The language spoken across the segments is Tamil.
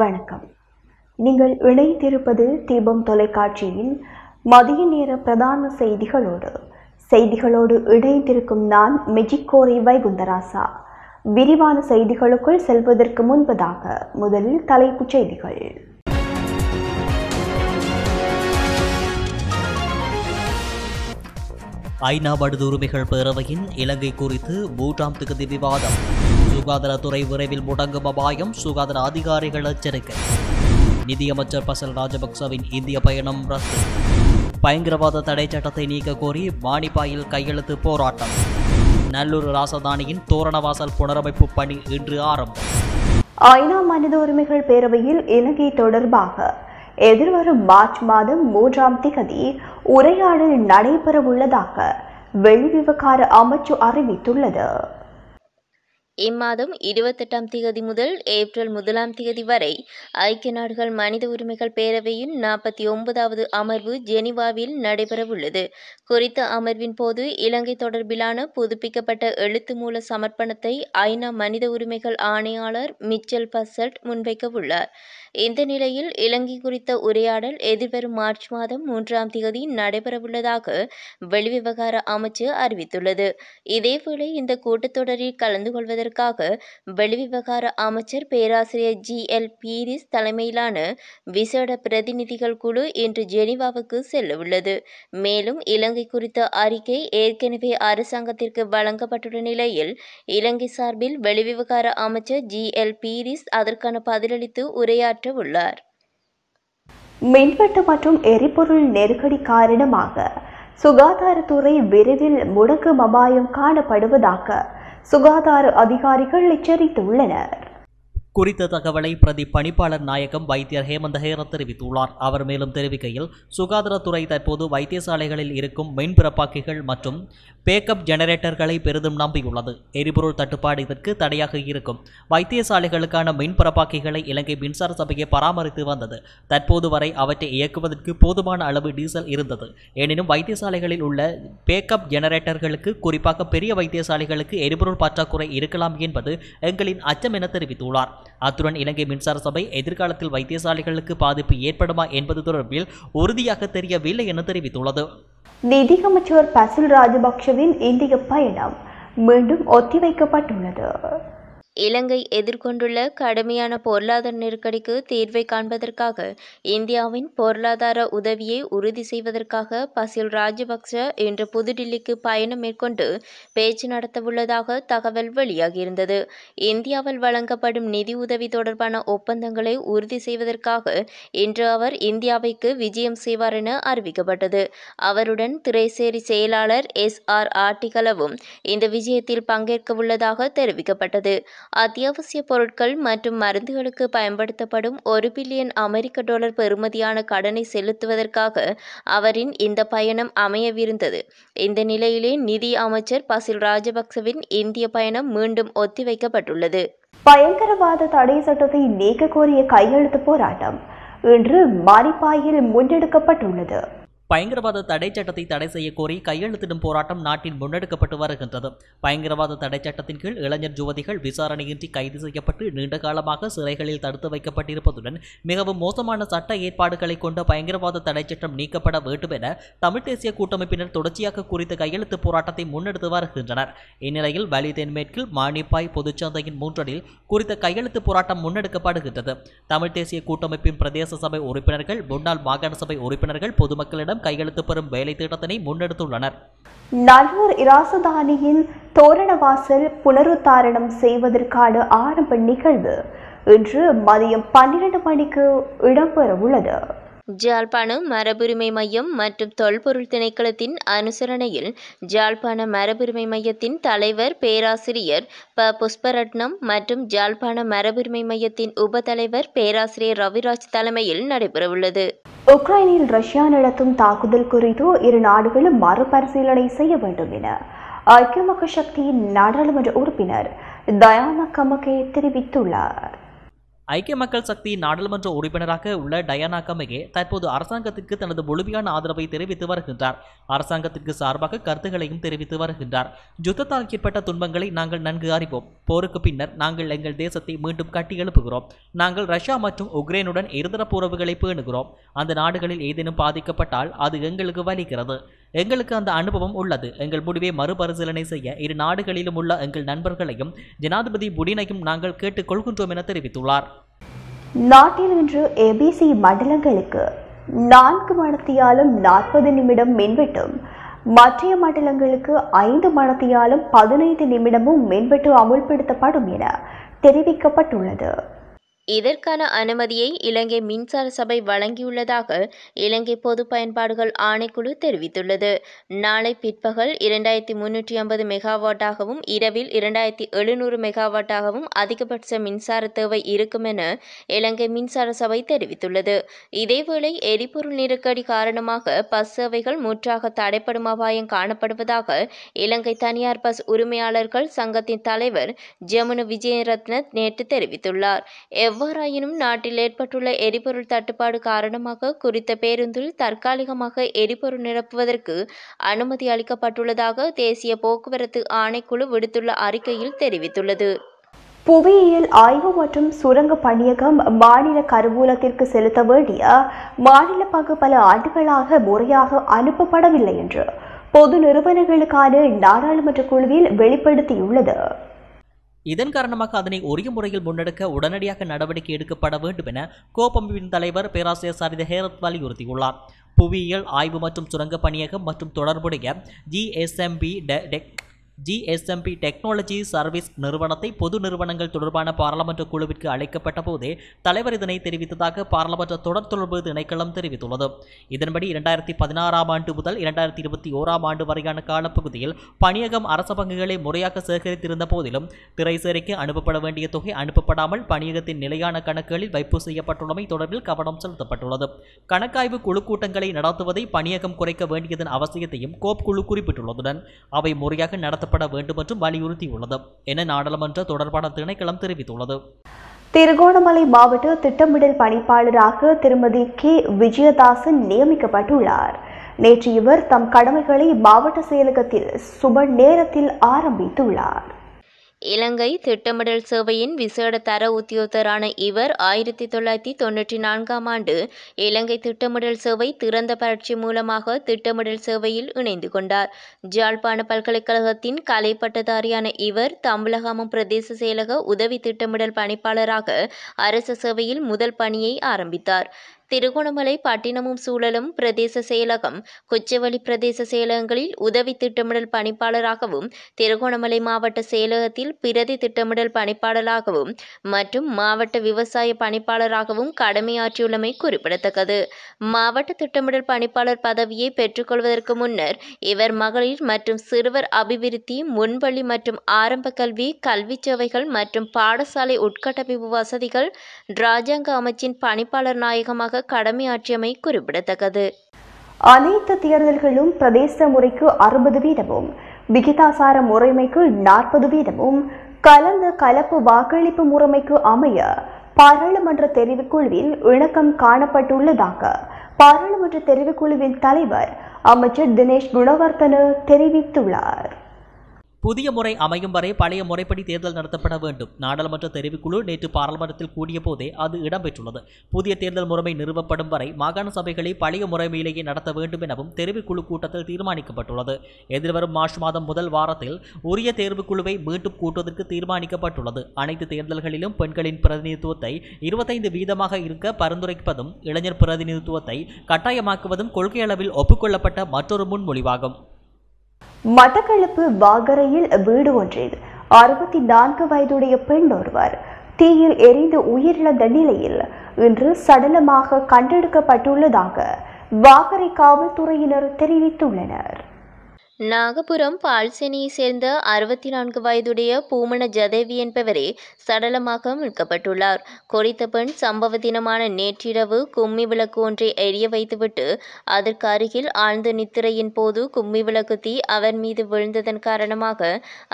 வணக்கம் நீங்கள் இணைந்திருப்பது தீபம் தொலைக்காட்சியில் மதிய நேர பிரதான செய்திகளோடு செய்திகளோடு இணைந்திருக்கும் நான் மெஜிகோரி வைகுந்தராசா விரிவான செய்திகளுக்குள் செல்வதற்கு முன்பதாக முதலில் தலைப்புச் செய்திகள் ஐநா மனித உரிமைகள் பேரவையின் இலங்கை குறித்து மூன்றாம் திகதி விவாதம் சுகாதாரத்துறை விரைவில் முடங்கும் அபாயம் சுகாதார அதிகாரிகள் எச்சரிக்கை நிதியமைச்சர் பசல் ராஜபக்சவின் இந்திய பயணம் ரத்து பயங்கரவாத தடை சட்டத்தை நீக்க கோரி வாணிபாயில் கையெழுத்து போராட்டம் நல்லூர் ராசதானியின் தோரணவாசல் புனரமைப்பு பணி இன்று ஆரம்பம் ஐநா மனித உரிமைகள் பேரவையில் இலங்கை தொடர்பாக எதிர்வரும் மார்ச் மாதம் மூன்றாம் திகதி உரையாடல் நடைபெறவுள்ளதாக வெளிவிவகார அமைச்சு அறிவித்துள்ளது இம்மாதம் இருபத்தெட்டாம் திகதி முதல் ஏப்ரல் முதலாம் திகதி வரை ஐக்கிய நாடுகள் மனித உரிமைகள் பேரவையின் நாற்பத்தி ஒன்பதாவது அமர்வு ஜெனிவாவில் நடைபெறவுள்ளது குறித்த அமர்வின் போது இலங்கை தொடர்பிலான புதுப்பிக்கப்பட்ட எழுத்து மூல சமர்ப்பணத்தை ஐநா மனித உரிமைகள் ஆணையாளர் மிச்சல் பசல்ட் முன்வைக்கவுள்ளார் இந்த நிலையில் இலங்கை குறித்த உரையாடல் எதிர்வரும் மார்ச் மாதம் மூன்றாம் தேதி நடைபெறவுள்ளதாக வெளிவிவகார அமைச்சு அறிவித்துள்ளது இதேவேளை இந்த கூட்டத்தொடரில் கலந்து கொள்வதற்காக வெளிவிவகார அமைச்சர் பேராசிரியர் ஜி எல் பீரிஸ் தலைமையிலான விசேட பிரதிநிதிகள் குழு இன்று ஜெனீவாவுக்கு செல்லவுள்ளது மேலும் இலங்கை குறித்த அறிக்கை ஏற்கனவே அரசாங்கத்திற்கு வழங்கப்பட்டுள்ள நிலையில் இலங்கை சார்பில் வெளிவிவகார அமைச்சர் ஜி எல் பீரிஸ் அதற்கான பதிலளித்து உரையாற்ற உரையாற்ற உள்ளார் மின்வெட்டு மற்றும் எரிபொருள் நெருக்கடி காரணமாக சுகாதாரத்துறை விரைவில் முடக்கும் அபாயம் காணப்படுவதாக சுகாதார அதிகாரிகள் எச்சரித்துள்ளனர் குறித்த தகவலை பிரதி பணிப்பாளர் நாயகம் வைத்தியர் ஹேமந்த ஹேரத் தெரிவித்துள்ளார் அவர் மேலும் தெரிவிக்கையில் சுகாதாரத்துறை தற்போது வைத்தியசாலைகளில் இருக்கும் மின்பிறப்பாக்கிகள் மற்றும் பேக்கப் ஜெனரேட்டர்களை பெரிதும் நம்பியுள்ளது எரிபொருள் தட்டுப்பாடு இதற்கு தடையாக இருக்கும் வைத்தியசாலைகளுக்கான மின்பிறப்பாக்கிகளை இலங்கை மின்சார சபையை பராமரித்து வந்தது தற்போது வரை அவற்றை இயக்குவதற்கு போதுமான அளவு டீசல் இருந்தது எனினும் வைத்தியசாலைகளில் உள்ள பேக்கப் ஜெனரேட்டர்களுக்கு குறிப்பாக பெரிய வைத்தியசாலைகளுக்கு எரிபொருள் பற்றாக்குறை இருக்கலாம் என்பது எங்களின் அச்சம் என தெரிவித்துள்ளார் அத்துடன் இலங்கை மின்சார சபை எதிர்காலத்தில் வைத்தியசாலைகளுக்கு பாதிப்பு ஏற்படுமா என்பது தொடர்பில் உறுதியாக தெரியவில்லை என தெரிவித்துள்ளது நிதி அமைச்சர் ராஜபக்சவின் இந்திய பயணம் மீண்டும் ஒத்திவைக்கப்பட்டுள்ளது இலங்கை எதிர்கொண்டுள்ள கடுமையான பொருளாதார நெருக்கடிக்கு தீர்வை காண்பதற்காக இந்தியாவின் பொருளாதார உதவியை உறுதி செய்வதற்காக பசில் ராஜபக்ச இன்று புதுடில்லிக்கு பயணம் மேற்கொண்டு பேச்சு நடத்தவுள்ளதாக தகவல் வெளியாகியிருந்தது இந்தியாவில் வழங்கப்படும் நிதி உதவி தொடர்பான ஒப்பந்தங்களை உறுதி செய்வதற்காக இன்று அவர் இந்தியாவைக்கு விஜயம் செய்வார் என அறிவிக்கப்பட்டது அவருடன் திரைசேரி செயலாளர் எஸ் ஆர் ஆட்டிகளவும் இந்த விஜயத்தில் பங்கேற்க உள்ளதாக தெரிவிக்கப்பட்டது அத்தியாவசிய பொருட்கள் மற்றும் மருந்துகளுக்கு பயன்படுத்தப்படும் ஒரு பில்லியன் அமெரிக்க டாலர் பெறுமதியான கடனை செலுத்துவதற்காக அவரின் இந்த பயணம் அமையவிருந்தது இந்த நிலையிலே நிதி அமைச்சர் பசில் ராஜபக்சவின் இந்திய பயணம் மீண்டும் ஒத்திவைக்கப்பட்டுள்ளது பயங்கரவாத தடை சட்டத்தை நீக்க கோரிய கையெழுத்து போராட்டம் இன்று மாரிப்பாயில் முன்னெடுக்கப்பட்டுள்ளது பயங்கரவாத தடை சட்டத்தை தடை செய்ய கோரி கையெழுத்திடும் போராட்டம் நாட்டில் முன்னெடுக்கப்பட்டு வருகின்றது பயங்கரவாத தடை சட்டத்தின் கீழ் இளைஞர் யுவதிகள் விசாரணையின்றி கைது செய்யப்பட்டு நீண்ட காலமாக சிறைகளில் தடுத்து வைக்கப்பட்டிருப்பதுடன் மிகவும் மோசமான சட்ட ஏற்பாடுகளை கொண்ட பயங்கரவாத தடை சட்டம் நீக்கப்பட வேண்டும் என தமிழ் தேசிய கூட்டமைப்பினர் தொடர்ச்சியாக குறித்த கையெழுத்து போராட்டத்தை முன்னெடுத்து வருகின்றனர் இந்நிலையில் வலி தென்மேற்கில் மானிப்பாய் பொதுச்சந்தையின் மூன்றடில் குறித்த கையெழுத்து போராட்டம் முன்னெடுக்கப்படுகின்றது தமிழ் தேசிய கூட்டமைப்பின் பிரதேச சபை உறுப்பினர்கள் முன்னாள் மாகாண சபை உறுப்பினர்கள் பொதுமக்களிடம் மூலம் கையெழுத்து பெறும் வேலை திட்டத்தினை முன்னெடுத்துள்ளனர் நல்லூர் இராசதானியின் தோரணவாசல் புனருத்தாரணம் செய்வதற்கான ஆரம்ப நிகழ்வு இன்று மதியம் பன்னிரண்டு மணிக்கு இடம்பெற உள்ளது ஜாழ்ப்பாண மரபுரிமை மையம் மற்றும் தொல்பொருள் திணைக்களத்தின் அனுசரணையில் ஜாழ்ப்பாண மரபுரிமை மையத்தின் தலைவர் பேராசிரியர் ப புஷ்பரட்னம் மற்றும் ஜாழ்ப்பாண மரபுரிமை மையத்தின் உப தலைவர் பேராசிரியர் ரவிராஜ் தலைமையில் நடைபெறவுள்ளது உக்ரைனில் ரஷ்யா நடத்தும் தாக்குதல் குறித்து இரு நாடுகளும் மறுபரிசீலனை செய்ய வேண்டும் என ஐக்கிய மக்கள் சக்தியின் நாடாளுமன்ற உறுப்பினர் தயானா கமகே தெரிவித்துள்ளார் ஐக்கிய மக்கள் சக்தி நாடாளுமன்ற உறுப்பினராக உள்ள டயானா கமகே தற்போது அரசாங்கத்திற்கு தனது முழுமையான ஆதரவை தெரிவித்து வருகின்றார் அரசாங்கத்திற்கு சார்பாக கருத்துகளையும் தெரிவித்து வருகின்றார் யுத்தத்தால் ஏற்பட்ட துன்பங்களை நாங்கள் நன்கு அறிவோம் போருக்கு பின்னர் நாங்கள் எங்கள் தேசத்தை மீண்டும் எழுப்புகிறோம் நாங்கள் ரஷ்யா மற்றும் உக்ரைனுடன் இருதரப்பு உறவுகளை பேணுகிறோம் அந்த நாடுகளில் ஏதேனும் பாதிக்கப்பட்டால் அது எங்களுக்கு வலிக்கிறது எங்களுக்கு அந்த அனுபவம் உள்ளது எங்கள் முடிவை மறுபரிசீலனை செய்ய இரு நாடுகளிலும் உள்ள எங்கள் நண்பர்களையும் ஜனாதிபதி புடினையும் நாங்கள் கேட்டுக்கொள்கின்றோம் என தெரிவித்துள்ளார் நாட்டில் இன்று ஏபிசி மண்டலங்களுக்கு நான்கு மணத்தியாலும் நாற்பது நிமிடம் மின்வெட்டும் மற்றைய மண்டலங்களுக்கு ஐந்து மணத்தியாலும் பதினைந்து நிமிடமும் மின்வெட்டு அமுல்படுத்தப்படும் என தெரிவிக்கப்பட்டுள்ளது இதற்கான அனுமதியை இலங்கை மின்சார சபை வழங்கியுள்ளதாக இலங்கை பொது பயன்பாடுகள் ஆணைக்குழு தெரிவித்துள்ளது நாளை பிற்பகல் இரண்டாயிரத்தி முன்னூற்றி ஐம்பது மெகாவாட்டாகவும் இரவில் இரண்டாயிரத்தி எழுநூறு மெகாவாட்டாகவும் அதிகபட்ச மின்சார தேவை இருக்கும் என இலங்கை மின்சார சபை தெரிவித்துள்ளது இதேவேளை எரிபொருள் நெருக்கடி காரணமாக பஸ் சேவைகள் முற்றாக தடைப்படும் அபாயம் காணப்படுவதாக இலங்கை தனியார் பஸ் உரிமையாளர்கள் சங்கத்தின் தலைவர் ஜமுனு விஜயரத்ன நேற்று தெரிவித்துள்ளார் எவ்வாறாயினும் நாட்டில் ஏற்பட்டுள்ள எரிபொருள் தட்டுப்பாடு காரணமாக குறித்த பேருந்தில் தற்காலிகமாக எரிபொருள் நிரப்புவதற்கு அனுமதி அளிக்கப்பட்டுள்ளதாக தேசிய போக்குவரத்து ஆணைக்குழு விடுத்துள்ள அறிக்கையில் தெரிவித்துள்ளது புவியியல் ஆய்வு மற்றும் சுரங்க பணியகம் மாநில கருவூலத்திற்கு செலுத்த வேண்டிய மாநில பங்கு பல ஆண்டுகளாக முறையாக அனுப்பப்படவில்லை என்று பொது நிறுவனங்களுக்கான நாடாளுமன்ற குழுவில் வெளிப்படுத்தியுள்ளது இதன் காரணமாக அதனை உரிய முறையில் முன்னெடுக்க உடனடியாக நடவடிக்கை எடுக்கப்பட வேண்டும் என கோப்பமைப்பின் தலைவர் பேராசிரியர் சரித ஹேரத் வலியுறுத்தியுள்ளார் புவியியல் ஆய்வு மற்றும் சுரங்க பணியகம் மற்றும் தொடர்புடைய GSMB tech GSMB technology service நிறுவனத்தை பொது நிறுவனங்கள் தொடர்பான பாராளுமன்ற குழுவிற்கு அழைக்கப்பட்ட போதே தலைவர் இதனை தெரிவித்ததாக பாராளுமன்ற தொடர் தொடர்பு திணைக்களம் தெரிவித்துள்ளது இதன்படி இரண்டாயிரத்தி பதினாறாம் ஆண்டு முதல் இரண்டாயிரத்தி இருபத்தி ஓராம் ஆண்டு வரையான காலப்பகுதியில் பணியகம் அரச பங்குகளை முறையாக சேகரித்திருந்த போதிலும் திரைசேரிக்கு அனுப்பப்பட வேண்டிய தொகை அனுப்பப்படாமல் பணியகத்தின் நிலையான கணக்குகளில் வைப்பு செய்யப்பட்டுள்ளமை தொடர்பில் கவனம் செலுத்தப்பட்டுள்ளது கணக்காய்வு குழு கூட்டங்களை நடத்துவதை பணியகம் குறைக்க வேண்டியதன் அவசியத்தையும் கோப் குழு குறிப்பிட்டுள்ளதுடன் அவை முறையாக நடத்த நடத்தப்பட வேண்டும் என்றும் வலியுறுத்தியுள்ளது என நாடாளுமன்ற தொடர்பான திணைக்களம் தெரிவித்துள்ளது திருகோணமலை மாவட்ட திட்டமிடல் பணிப்பாளராக திருமதி கே விஜயதாசன் நியமிக்கப்பட்டுள்ளார் நேற்று இவர் தம் கடமைகளை மாவட்ட செயலகத்தில் சுப நேரத்தில் ஆரம்பித்துள்ளார் இலங்கை திட்டமிடல் சேவையின் விசேட தர உத்தியோகத்தரான இவர் ஆயிரத்தி தொள்ளாயிரத்தி தொன்னூற்றி நான்காம் ஆண்டு இலங்கை திட்டமிடல் சேவை திறந்த பயிற்சி மூலமாக திட்டமிடல் சேவையில் இணைந்து கொண்டார் ஜாழ்ப்பாண பல்கலைக்கழகத்தின் கலைப்பட்டதாரியான இவர் தமிழகமும் பிரதேச செயலக உதவி திட்டமிடல் பணிப்பாளராக அரச சேவையில் முதல் பணியை ஆரம்பித்தார் திருகோணமலை பட்டினமும் சூழலும் பிரதேச செயலகம் கொச்சவெளி பிரதேச செயலகங்களில் உதவி திட்டமிடல் பணிப்பாளராகவும் திருகோணமலை மாவட்ட செயலகத்தில் பிரதி திட்டமிடல் பணிப்பாளராகவும் மற்றும் மாவட்ட விவசாய பணிப்பாளராகவும் கடமையாற்றியுள்ளமை குறிப்பிடத்தக்கது மாவட்ட திட்டமிடல் பணிப்பாளர் பதவியை பெற்றுக்கொள்வதற்கு முன்னர் இவர் மகளிர் மற்றும் சிறுவர் அபிவிருத்தி முன்பள்ளி மற்றும் ஆரம்ப கல்வி கல்வி சேவைகள் மற்றும் பாடசாலை உட்கட்டமைப்பு வசதிகள் ராஜாங்க அமைச்சின் பணிப்பாளர் நாயகமாக கடமையாற்றியமை குறிப்பிடத்தக்கது அனைத்து தேர்தல்களும் பிரதேச முறைக்கு அறுபது வீதமும் விகிதாசார முறைமைக்கு நாற்பது வீதமும் கலந்த கலப்பு வாக்களிப்பு முறைமைக்கு அமைய பாராளுமன்ற தெரிவுக்குழுவில் இணக்கம் காணப்பட்டுள்ளதாக பாராளுமன்ற தெரிவுக்குழுவின் தலைவர் அமைச்சர் தினேஷ் குணவர்தன தெரிவித்துள்ளார் புதிய முறை அமையும் வரை பழைய முறைப்படி தேர்தல் நடத்தப்பட வேண்டும் நாடாளுமன்ற தெரிவுக்குழு நேற்று பாராளுமன்றத்தில் கூடிய போதே அது இடம்பெற்றுள்ளது புதிய தேர்தல் முறைமை நிறுவப்படும் வரை மாகாண சபைகளை பழைய முறைமையிலேயே நடத்த வேண்டும் எனவும் தெரிவுக்குழு கூட்டத்தில் தீர்மானிக்கப்பட்டுள்ளது எதிர்வரும் மார்ச் மாதம் முதல் வாரத்தில் உரிய தேர்வுக்குழுவை மீண்டும் கூட்டுவதற்கு தீர்மானிக்கப்பட்டுள்ளது அனைத்து தேர்தல்களிலும் பெண்களின் பிரதிநிதித்துவத்தை இருபத்தைந்து வீதமாக இருக்க பரிந்துரைப்பதும் இளைஞர் பிரதிநிதித்துவத்தை கட்டாயமாக்குவதும் கொள்கையளவில் ஒப்புக்கொள்ளப்பட்ட மற்றொரு முன்மொழிவாகும் மட்டக்களப்பு வாகரையில் வீடு ஒன்றில் அறுபத்தி நான்கு வயதுடைய பெண் ஒருவர் தீயில் எரிந்து உயிரிழந்த நிலையில் இன்று சடலமாக கண்டெடுக்கப்பட்டுள்ளதாக வாகரை காவல்துறையினர் தெரிவித்துள்ளனர் நாகபுரம் பால்சேனியை சேர்ந்த அறுபத்தி நான்கு வயதுடைய பூமண ஜதேவி என்பவரே சடலமாக மீட்கப்பட்டுள்ளார் குறித்த பெண் சம்பவ தினமான நேற்றிரவு கும்மி விளக்கு ஒன்றை எரிய வைத்துவிட்டு அதற்கு அருகில் ஆழ்ந்த நித்திரையின் போது கும்மி விளக்கு தீ அவர் மீது விழுந்ததன் காரணமாக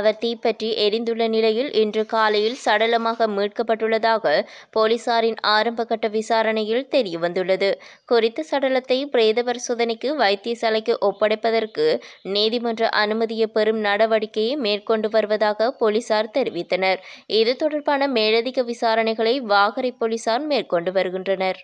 அவர் தீப்பற்றி எரிந்துள்ள நிலையில் இன்று காலையில் சடலமாக மீட்கப்பட்டுள்ளதாக போலீசாரின் ஆரம்ப கட்ட விசாரணையில் தெரியவந்துள்ளது குறித்த சடலத்தை பிரேத பரிசோதனைக்கு வைத்தியசாலைக்கு ஒப்படைப்பதற்கு நீதிமன்ற அனுமதியை பெறும் நடவடிக்கையை மேற்கொண்டு வருவதாக போலீசார் தெரிவித்தனர் இது தொடர்பான மேலதிக விசாரணைகளை வாகரை போலீசார் மேற்கொண்டு வருகின்றனர்